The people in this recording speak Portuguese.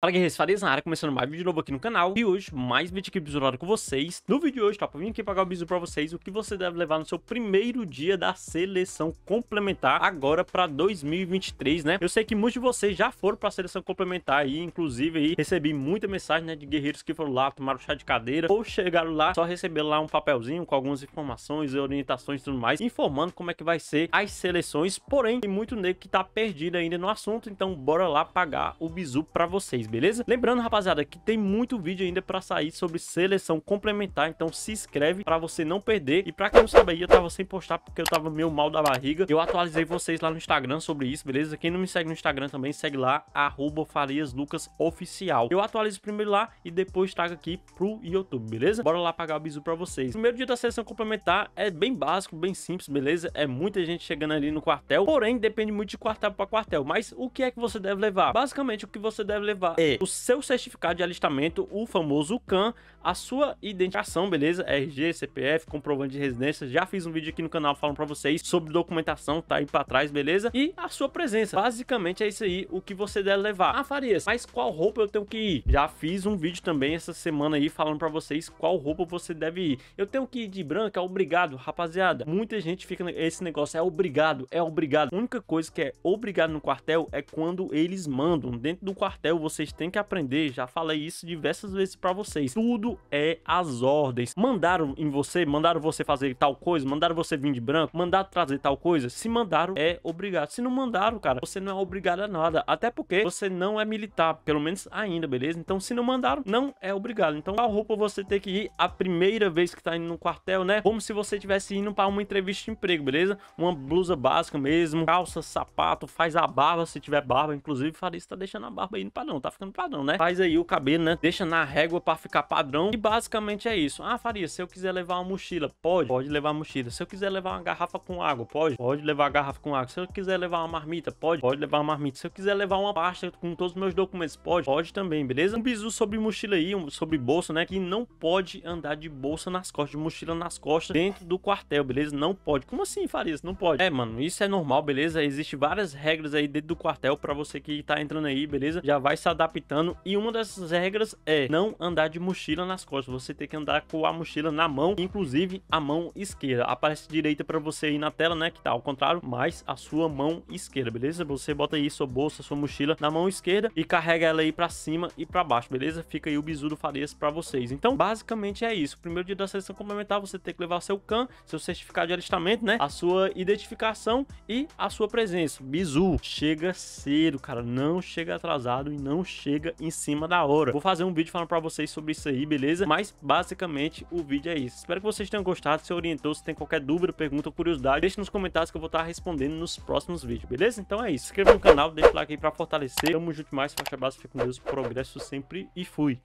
Fala guerreiros, Farias na área, começando mais vídeo novo aqui no canal E hoje, mais vídeo aqui bisurado com vocês No vídeo de hoje, tá? eu vim aqui pagar o bisu pra vocês O que você deve levar no seu primeiro dia da seleção complementar Agora pra 2023, né? Eu sei que muitos de vocês já foram pra seleção complementar E inclusive aí, recebi muita mensagem, né? De guerreiros que foram lá, tomaram chá de cadeira Ou chegaram lá, só receberam lá um papelzinho Com algumas informações, orientações e tudo mais Informando como é que vai ser as seleções Porém, tem muito negro que tá perdido ainda no assunto Então bora lá pagar o bisu pra vocês beleza? Lembrando, rapaziada, que tem muito vídeo ainda pra sair sobre seleção complementar, então se inscreve pra você não perder. E pra quem não sabe aí, eu tava sem postar porque eu tava meio mal da barriga. Eu atualizei vocês lá no Instagram sobre isso, beleza? Quem não me segue no Instagram também, segue lá, arroba fariaslucasoficial. Eu atualizo primeiro lá e depois trago aqui pro YouTube, beleza? Bora lá pagar o bizu pra vocês. Primeiro dia da seleção complementar é bem básico, bem simples, beleza? É muita gente chegando ali no quartel, porém depende muito de quartel pra quartel. Mas o que é que você deve levar? Basicamente o que você deve levar é o seu certificado de alistamento, o famoso CAN, a sua identificação, beleza? RG, CPF, comprovante de residência. Já fiz um vídeo aqui no canal falando para vocês sobre documentação, tá aí para trás, beleza? E a sua presença. Basicamente é isso aí, o que você deve levar. Ah, Farias, mas qual roupa eu tenho que ir? Já fiz um vídeo também essa semana aí falando para vocês qual roupa você deve ir. Eu tenho que ir de branca, obrigado, rapaziada. Muita gente fica esse negócio é obrigado, é obrigado. A única coisa que é obrigado no quartel é quando eles mandam. Dentro do quartel você vocês têm que aprender, já falei isso diversas vezes para vocês. Tudo é as ordens. Mandaram em você, mandaram você fazer tal coisa, mandaram você vir de branco, mandaram trazer tal coisa. Se mandaram, é obrigado. Se não mandaram, cara, você não é obrigado a nada. Até porque você não é militar, pelo menos ainda, beleza? Então, se não mandaram, não é obrigado. Então, qual roupa você tem que ir a primeira vez que tá indo no quartel, né? Como se você tivesse indo para uma entrevista de emprego, beleza? Uma blusa básica mesmo, calça, sapato, faz a barba, se tiver barba, inclusive, você tá deixando a barba indo para não, tá? ficando padrão, né? Faz aí o cabelo, né? Deixa na régua para ficar padrão. E basicamente é isso. Ah, Faria, se eu quiser levar uma mochila, pode? Pode levar mochila. Se eu quiser levar uma garrafa com água, pode? Pode levar a garrafa com água. Se eu quiser levar uma marmita, pode? Pode levar uma marmita. Se eu quiser levar uma pasta com todos os meus documentos, pode? Pode também, beleza? Um bizu sobre mochila aí, um sobre bolsa, né? Que não pode andar de bolsa nas costas, de mochila nas costas dentro do quartel, beleza? Não pode. Como assim, Faria? Não pode. É, mano, isso é normal, beleza? Existem várias regras aí dentro do quartel para você que tá entrando aí, beleza? Já vai se adaptar adaptando. E uma dessas regras é não andar de mochila nas costas. Você tem que andar com a mochila na mão, inclusive a mão esquerda. Aparece direita para você aí na tela, né? Que tá ao contrário, mas a sua mão esquerda, beleza? Você bota aí sua bolsa, sua mochila na mão esquerda e carrega ela aí para cima e para baixo, beleza? Fica aí o bizu do Farias para vocês. Então, basicamente é isso. Primeiro dia da seleção complementar, você tem que levar seu CAN, seu certificado de alistamento, né? A sua identificação e a sua presença. Bizu. Chega cedo, cara. Não chega atrasado e não chega chega em cima da hora. Vou fazer um vídeo falando pra vocês sobre isso aí, beleza? Mas, basicamente, o vídeo é isso. Espero que vocês tenham gostado, se orientou, se tem qualquer dúvida, pergunta ou curiosidade, deixe nos comentários que eu vou estar tá respondendo nos próximos vídeos, beleza? Então é isso. Se inscreva no canal, deixa o like aí pra fortalecer. Tamo junto mais, forte abraço, fique com Deus, progresso sempre e fui.